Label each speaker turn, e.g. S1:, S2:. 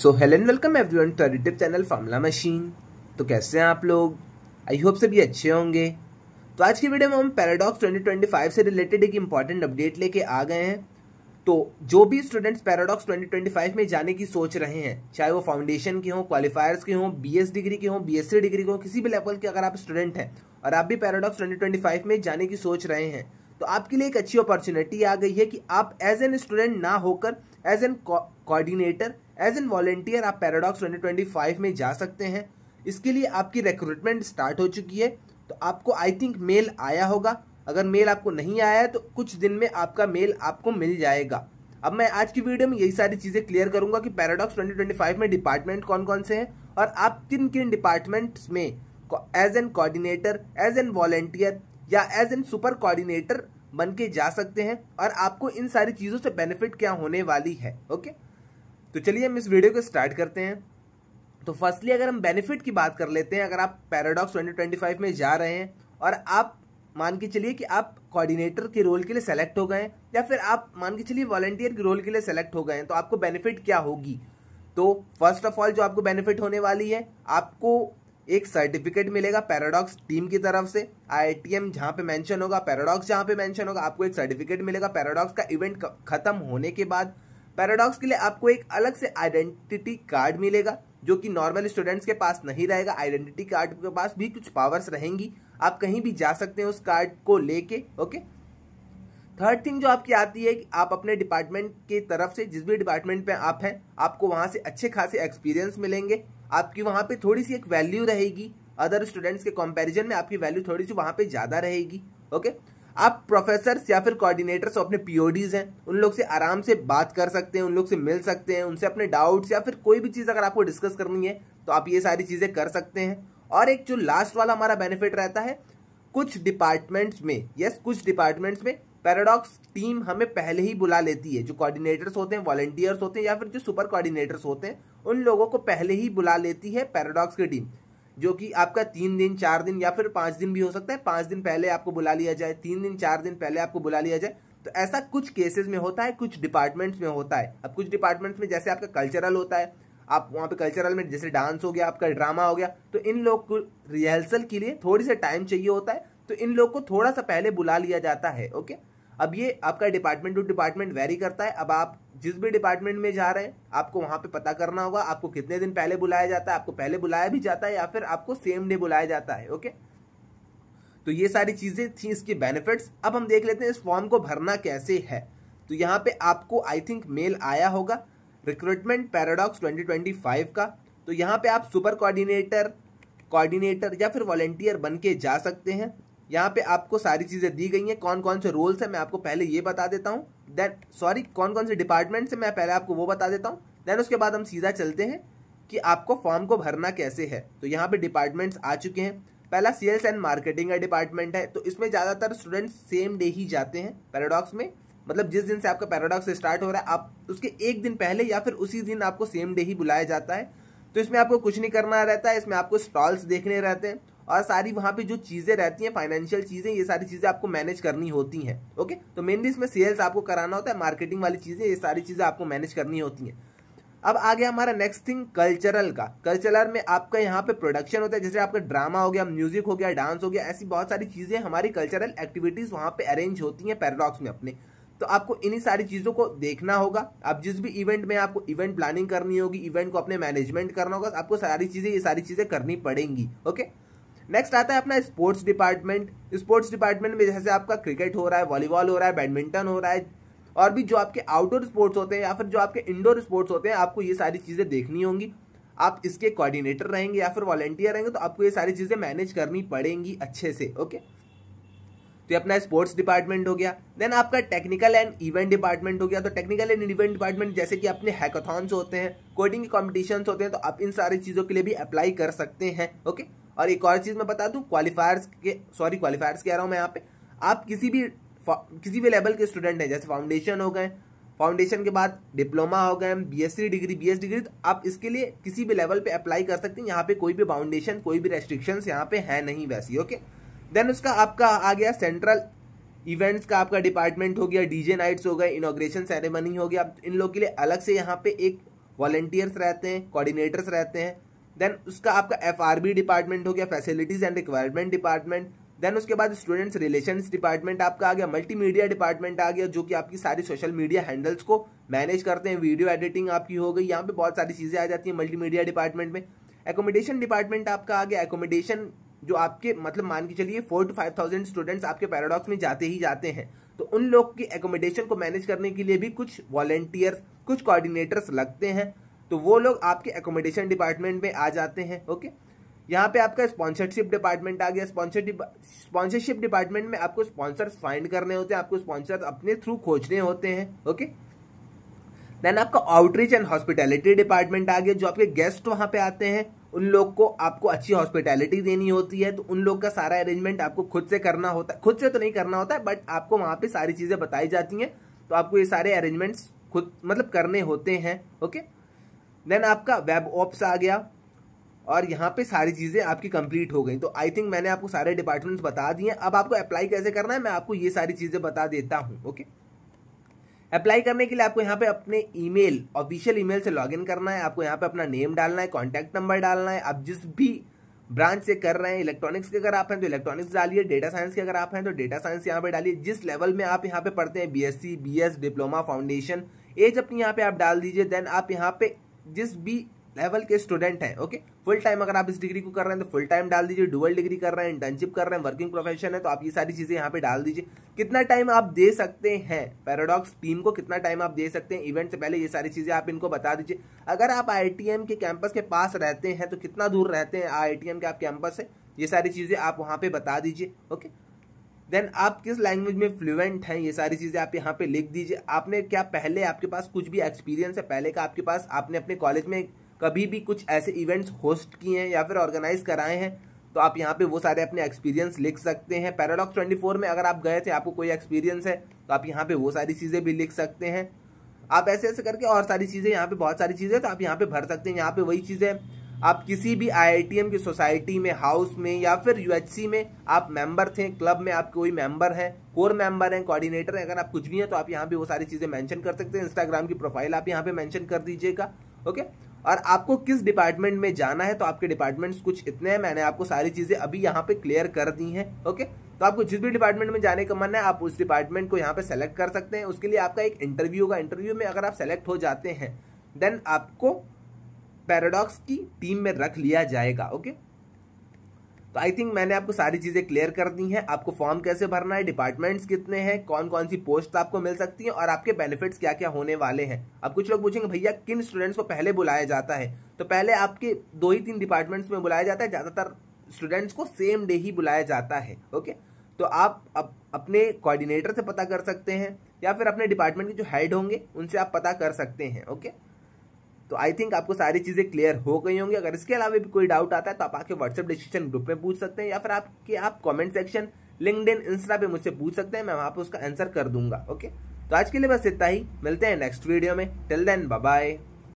S1: So hello and welcome one two additive channel formula machine तो कैसे हैं आप लोग आई होप सभी अच्छे होंगे तो आज की वीडियो में हम पैराडॉक्स 2025 से रिलेटेड एक इम्पॉर्टेंट अपडेट लेके आ गए हैं तो जो भी स्टूडेंट्स पैराडॉक्स 2025 में जाने की सोच रहे हैं चाहे वो फाउंडेशन के हों क्वालिफायर्स के हों एस डिग्री के हों सी डिग्री के हों किसी भी लेवल के अगर आप स्टूडेंट हैं और आप भी पैराडॉक्स फाइव में जाने की सोच रहे हैं तो आपके लिए एक अच्छी अपॉर्चुनिटी आ गई है कि आप एज एन स्टूडेंट ना होकर as an coordinator as an volunteer आप पैराडॉक्स 2025 में जा सकते हैं इसके लिए आपकी रिक्रूटमेंट स्टार्ट हो चुकी है तो आपको आई थिंक मेल आया होगा अगर मेल आपको नहीं आया तो कुछ दिन में आपका मेल आपको मिल जाएगा अब मैं आज की वीडियो में यही सारी चीज़ें क्लियर करूंगा कि पैराडॉक्स 2025 में डिपार्टमेंट कौन कौन से हैं और आप किन किन डिपार्टमेंट्स में as an coordinator as an volunteer या एज एन सुपर कोऑर्डिनेटर बन के जा सकते हैं और आपको इन सारी चीज़ों से बेनिफिट क्या होने वाली है ओके तो चलिए हम इस वीडियो को स्टार्ट करते हैं तो फर्स्टली अगर हम बेनिफिट की बात कर लेते हैं अगर आप पैराडॉक्स 2025 में जा रहे हैं और आप मान के चलिए कि आप कोऑर्डिनेटर के रोल के लिए सेलेक्ट हो गए या फिर आप मान के चलिए वॉलेंटियर के रोल के लिए सेलेक्ट हो गए तो आपको बेनिफिट क्या होगी तो फर्स्ट ऑफ ऑल जो आपको बेनिफिट होने वाली है आपको एक सर्टिफिकेट मिलेगा पैराडॉक्स टीम की तरफ से आईटीएम जहां पे मेंशन होगा पैराडॉक्स जहां पे मेंशन होगा आपको एक सर्टिफिकेट मिलेगा पैराडॉक्स का इवेंट खत्म होने के बाद पैराडॉक्स के लिए आपको एक अलग से आइडेंटिटी कार्ड मिलेगा जो कि नॉर्मल स्टूडेंट्स के पास नहीं रहेगा आइडेंटिटी कार्ड के पास भी कुछ पावर्स रहेंगी आप कहीं भी जा सकते हैं उस कार्ड को लेके ओके थर्ड थिंग जो आपकी आती है कि आप अपने डिपार्टमेंट की तरफ से जिस भी डिपार्टमेंट पे आप हैं आपको वहाँ से अच्छे खासे एक्सपीरियंस मिलेंगे आपकी वहाँ पे थोड़ी सी एक वैल्यू रहेगी अदर स्टूडेंट्स के कंपैरिजन में आपकी वैल्यू थोड़ी सी वहाँ पे ज़्यादा रहेगी ओके आप प्रोफेसर या फिर कोऑर्डिनेटर्स अपने पी हैं उन लोग से आराम से बात कर सकते हैं उन लोग से मिल सकते हैं उनसे अपने डाउट्स या फिर कोई भी चीज़ अगर आपको डिस्कस करनी है तो आप ये सारी चीज़ें कर सकते हैं और एक जो लास्ट वाला हमारा बेनिफिट रहता है कुछ डिपार्टमेंट्स में यस कुछ डिपार्टमेंट्स में पैराडॉक्स टीम हमें पहले ही बुला लेती है जो कोऑर्डिनेटर्स होते हैं वॉलेंटियर्स होते हैं या फिर जो सुपर कोऑर्डिनेटर्स होते हैं उन लोगों को पहले ही बुला लेती है पैराडॉक्स की टीम जो कि आपका तीन दिन चार दिन या फिर पाँच दिन भी हो सकता है पाँच दिन पहले आपको बुला लिया जाए तीन दिन चार दिन पहले आपको बुला लिया जाए तो ऐसा कुछ केसेस में होता है कुछ डिपार्टमेंट्स में होता है अब कुछ डिपार्टमेंट्स में जैसे आपका कल्चरल होता है आप वहाँ पे कल्चरल में जैसे डांस हो गया आपका ड्रामा हो गया तो इन लोग को रिहर्सल के लिए थोड़ी से टाइम चाहिए होता है तो इन लोग को थोड़ा सा पहले बुला लिया जाता है ओके अब ये आपका डिपार्टमेंट टू डिपार्टमेंट वेरी करता है अब आप जिस भी डिपार्टमेंट में जा रहे हैं आपको वहाँ पे पता करना होगा आपको कितने दिन पहले बुलाया जाता है आपको पहले बुलाया भी जाता है या फिर आपको सेम डे बुलाया जाता है ओके तो ये सारी चीज़ें थी इसके बेनिफिट्स अब हम देख लेते हैं इस फॉर्म को भरना कैसे है तो यहाँ पे आपको आई थिंक मेल आया होगा रिक्रूटमेंट पैराडॉक्स ट्वेंटी का तो यहाँ पे आप सुपर कोऑर्डिनेटर कोऑर्डिनेटर या फिर वॉलेंटियर बन के जा सकते हैं यहाँ पे आपको सारी चीज़ें दी गई हैं कौन कौन से रोल्स हैं मैं आपको पहले ये बता देता हूँ देन सॉरी कौन कौन से डिपार्टमेंट से मैं पहले आपको वो बता देता हूँ देन उसके बाद हम सीधा चलते हैं कि आपको फॉर्म को भरना कैसे है तो यहाँ पे डिपार्टमेंट्स आ चुके हैं पहला सेल्स एंड मार्केटिंग का डिपार्टमेंट है तो इसमें ज़्यादातर स्टूडेंट्स सेम डे ही जाते हैं पैराडॉक्स में मतलब जिस दिन से आपका पैराडॉक्स स्टार्ट हो रहा है आप उसके एक दिन पहले या फिर उसी दिन आपको सेम डे ही बुलाया जाता है तो इसमें आपको कुछ नहीं करना रहता है इसमें आपको स्टॉल्स देखने रहते हैं और सारी वहाँ पे जो चीज़ें रहती हैं फाइनेंशियल चीज़ें ये सारी चीज़ें आपको मैनेज करनी होती हैं ओके तो मेनली इसमें सेल्स आपको कराना होता है मार्केटिंग वाली चीज़ें ये सारी चीज़ें आपको मैनेज करनी होती हैं अब आ गया हमारा नेक्स्ट थिंग कल्चरल का कल्चरल में आपका यहाँ पे प्रोडक्शन होता है जैसे आपका ड्रामा हो गया म्यूजिक हो गया डांस हो गया ऐसी बहुत सारी चीज़ें हमारी कल्चरल एक्टिविटीज़ वहाँ पे अरेंज होती हैं पैराडॉक्स में अपने तो आपको इन्हीं सारी चीज़ों को देखना होगा आप जिस भी इवेंट में आपको इवेंट प्लानिंग करनी होगी इवेंट को अपने मैनेजमेंट करना होगा आपको सारी चीज़ें ये सारी चीज़ें करनी पड़ेंगी ओके नेक्स्ट आता है अपना स्पोर्ट्स डिपार्टमेंट स्पोर्ट्स डिपार्टमेंट में जैसे आपका क्रिकेट हो रहा है वॉलीबॉल हो रहा है बैडमिंटन हो रहा है और भी जो आपके आउटडोर स्पोर्ट्स होते हैं या फिर जो आपके इंडोर स्पोर्ट्स होते हैं आपको ये सारी चीज़ें देखनी होंगी आप इसके कोऑर्डिनेटर रहेंगे या फिर वॉलेंटियर रहेंगे तो आपको ये सारी चीज़ें मैनेज करनी पड़ेंगी अच्छे से ओके तो ये अपना स्पोर्ट्स डिपार्टमेंट हो गया देन आपका टेक्निकल एंड इवेंट डिपार्टमेंट हो गया तो टेक्निकल एंड इवेंट डिपार्टमेंट जैसे कि अपने हैकाथॉन्स होते हैं कोडिंग कॉम्पिटिशन होते हैं तो आप इन सारी चीज़ों के लिए भी अप्लाई कर सकते हैं ओके okay? और एक और चीज़ मैं बता दूँ क्वालिफायर्स के सॉरी क्वालिफायर्स कह रहा हूँ मैं यहाँ पे आप किसी भी किसी भी लेवल के स्टूडेंट हैं जैसे फाउंडेशन हो गए फाउंडेशन के बाद डिप्लोमा हो गए बीएससी डिग्री बीएस डिग्री तो आप इसके लिए किसी भी लेवल पे अप्लाई कर सकते हैं यहाँ पे कोई भी फाउंडेशन कोई भी रेस्ट्रिक्शंस यहाँ पे है नहीं वैसी ओके देन उसका आपका आ गया सेंट्रल इवेंट्स का आपका डिपार्टमेंट हो गया डीजे नाइट्स हो गए इनोग्रेशन सेरेमनी हो गया इन लोग के लिए अलग से यहाँ पे एक वॉलेंटियर्स रहते हैं कोऑर्डिनेटर्स रहते हैं देन उसका आपका एफ डिपार्टमेंट हो गया facilities and requirement department then उसके बाद स्टूडेंट्स रिलेशंस डिपार्टमेंट आपका आ गया मल्टीमीडिया डिपार्टमेंट आ गया जो कि आपकी सारी सोशल मीडिया हैंडल्स को मैनेज करते हैं वीडियो एडिटिंग आपकी हो गई यहाँ पे बहुत सारी चीज़ें आ जाती हैं मल्टीमीडिया डिपार्टमेंट में एकोमोडेशन डिपार्टमेंट आपका आ गया एकोमोडेशन जो आपके मतलब मान के चलिए four two five thousand students आपके पैराडॉक्स में जाते ही जाते हैं तो उन लोग की एकोमोडेशन को मैनेज करने के लिए भी कुछ वॉलेंटियर्स कुछ कोऑर्डिनेटर्स लगते हैं तो वो लोग आपके एकोमोडेशन डिपार्टमेंट में आ जाते हैं ओके यहाँ पे आपका स्पॉन्सरशिप डिपार्टमेंट आ गया स्पॉन्सर स्पॉन्सरशिप डिपार्टमेंट में आपको स्पॉन्सर फाइंड करने होते हैं आपको स्पॉन्सर अपने थ्रू खोजने होते हैं ओके देन आपका आउटरीच एंड हॉस्पिटैलिटी डिपार्टमेंट आ गया जो आपके गेस्ट वहाँ पे आते हैं उन लोग को आपको अच्छी हॉस्पिटैलिटी देनी होती है तो उन लोग का सारा अरेंजमेंट आपको खुद से करना होता है खुद से तो नहीं करना होता है बट आपको वहाँ पे सारी चीज़ें बताई जाती हैं तो आपको ये सारे अरेंजमेंट्स खुद मतलब करने होते हैं ओके okay? देन आपका वेब ऑप्स आ गया और यहाँ पे सारी चीज़ें आपकी कंप्लीट हो गई तो आई थिंक मैंने आपको सारे डिपार्टमेंट्स बता दिए अब आपको अप्लाई कैसे करना है मैं आपको ये सारी चीज़ें बता देता हूँ ओके अप्लाई करने के लिए आपको यहाँ पे अपने ईमेल ऑफिशियल ईमेल से लॉगिन करना है आपको यहाँ पे अपना नेम डालना है कॉन्टैक्ट नंबर डालना है आप जिस भी ब्रांच से कर रहे हैं इलेक्ट्रॉनिक्स के अगर आप हैं तो इलेक्ट्रॉनिक्स डालिए डेटा साइंस के अगर आप हैं तो डेटा साइंस यहाँ पर डालिए जिस लेवल में आप यहाँ पे पढ़ते हैं B S diploma foundation as अपनी यहाँ पे आप डाल दीजिए देन आप यहाँ पे जिस भी लेवल के स्टूडेंट हैं ओके फुल टाइम अगर आप इस डिग्री को कर रहे हैं तो फुल टाइम डाल दीजिए डुअल डिग्री कर रहे हैं इंटर्नशिप कर रहे हैं वर्किंग प्रोफेशन है तो आप ये सारी चीज़ें यहाँ पे डाल दीजिए कितना टाइम आप दे सकते हैं पैराडॉक्स टीम को कितना टाइम आप दे सकते हैं इवेंट से पहले ये सारी चीज़ें आप इनको बता दीजिए अगर आप आई के कैंपस के पास रहते हैं तो कितना दूर रहते हैं आई के आप कैंपस से ये सारी चीज़ें आप वहाँ पर बता दीजिए ओके देन आप किस लैंग्वेज में फ्लुएंट हैं ये सारी चीज़ें आप यहाँ पे लिख दीजिए आपने क्या पहले आपके पास कुछ भी एक्सपीरियंस है पहले का आपके पास आपने अपने कॉलेज में कभी भी कुछ ऐसे इवेंट्स होस्ट किए हैं या फिर ऑर्गेनाइज कराए हैं तो आप यहाँ पे वो सारे अपने एक्सपीरियंस लिख सकते हैं पैराडॉक्स 24 में अगर आप गए थे आपको कोई एक्सपीरियंस है तो आप यहाँ पे वो सारी चीज़ें भी लिख सकते हैं आप ऐसे ऐसे करके और सारी चीज़ें यहाँ पे बहुत सारी चीज़ें तो आप यहाँ पे भर सकते हैं यहाँ पे वही चीज़ें आप किसी भी आई की सोसाइटी में हाउस में या फिर यूएचसी में आप मेंबर थे क्लब में आप कोई मेंबर हैं कोर मेंबर हैं कोऑर्डिनेटर हैं अगर आप कुछ भी हैं तो आप यहाँ पे वो सारी चीज़ें मेंशन कर सकते हैं इंस्टाग्राम की प्रोफाइल आप यहाँ पे मेंशन कर दीजिएगा ओके और आपको किस डिपार्टमेंट में जाना है तो आपके डिपार्टमेंट्स कुछ इतने हैं मैंने आपको सारी चीज़ें अभी यहाँ पर क्लियर कर दी हैं ओके तो आपको जिस भी डिपार्टमेंट में जाने का मन है आप उस डिपार्टमेंट को यहाँ पर सेलेक्ट कर सकते हैं उसके लिए आपका एक इंटरव्यू होगा इंटरव्यू में अगर आप सेलेक्ट हो जाते हैं देन आपको पैराडॉक्स की टीम में रख लिया जाएगा ओके तो आई थिंक मैंने आपको सारी चीज़ें क्लियर कर दी हैं आपको फॉर्म कैसे भरना है डिपार्टमेंट्स कितने हैं कौन कौन सी पोस्ट आपको मिल सकती हैं और आपके बेनिफिट्स क्या क्या होने वाले हैं अब कुछ लोग पूछेंगे भैया किन स्टूडेंट्स को पहले बुलाया जाता है तो पहले आपके दो ही तीन डिपार्टमेंट्स में बुलाया जाता है ज़्यादातर स्टूडेंट्स को सेम डे ही बुलाया जाता है ओके तो आप अप, अपने कोऑर्डिनेटर से पता कर सकते हैं या फिर अपने डिपार्टमेंट के जो हेड होंगे उनसे आप पता कर सकते हैं ओके तो आई थिंक आपको सारी चीज़ें क्लियर हो गई होंगी अगर इसके अलावा भी कोई डाउट आता है तो आप आके व्हाट्सएप डिस्क्रिप्शन ग्रुप में पूछ सकते हैं या फिर आपके आप कमेंट सेक्शन लिंकड इंस्टा पे मुझसे पूछ सकते हैं मैं वहाँ पर उसका आंसर कर दूंगा ओके तो आज के लिए बस इतना ही मिलते हैं नेक्स्ट वीडियो में टिल देन बाय